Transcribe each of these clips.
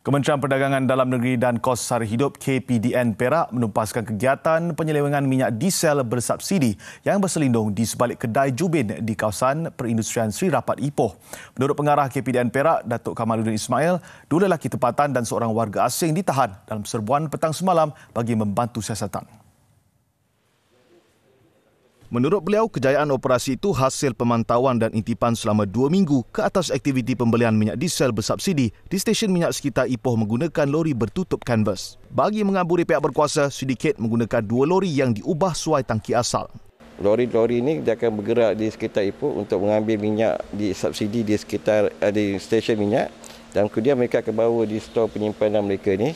Kementerian Perdagangan Dalam Negeri dan Kos Sara Hidup KPDN Perak menumpaskan kegiatan penyelewengan minyak diesel bersubsidi yang berselindung di sebalik kedai Jubin di kawasan perindustrian Sri Rapat Ipoh. Menurut pengarah KPDN Perak, Datuk Kamaluddin Ismail, dua lelaki tempatan dan seorang warga asing ditahan dalam serbuan petang semalam bagi membantu siasatan. Menurut beliau, kejayaan operasi itu hasil pemantauan dan intipan selama dua minggu ke atas aktiviti pembelian minyak diesel bersubsidi di stesen minyak sekitar Ipoh menggunakan lori bertutup kanvas. Bagi mengaburi pihak berkuasa, sindiket menggunakan dua lori yang diubah suai tangki asal. Lori-lori ini dia akan bergerak di sekitar Ipoh untuk mengambil minyak di subsidi di sekitar eh, di stesen minyak dan kemudian mereka akan bawa di stor penyimpanan mereka ini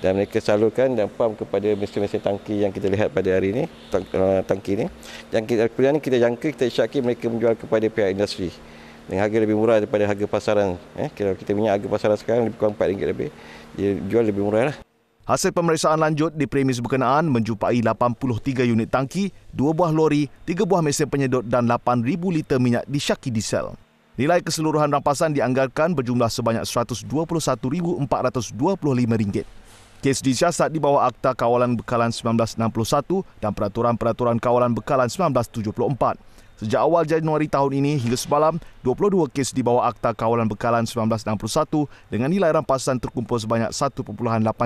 dan mereka salurkan dan pam kepada mesin-mesin tangki yang kita lihat pada hari ini eh, tangki ini yang kita kemudian kita jangka kita syaki mereka menjual kepada pihak industri dengan harga lebih murah daripada harga pasaran eh kalau kita minyak harga pasaran sekarang lebih kurang RM4 lebih dia jual lebih murah lah Hasil pemeriksaan lanjut di premis berkenaan menjumpai 83 unit tangki, 2 buah lori, 3 buah mesin penyedot dan 8,000 liter minyak disyaki diesel. Nilai keseluruhan rampasan dianggarkan berjumlah sebanyak 121,425 ringgit. Kes disiasat di bawah Akta Kawalan Bekalan 1961 dan Peraturan-Peraturan Kawalan Bekalan 1974. Sejak awal Januari tahun ini hingga semalam, 22 kes di bawah Akta Kawalan Bekalan 1961 dengan nilai rampasan terkumpul sebanyak 1.8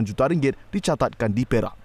juta ringgit dicatatkan di Perak.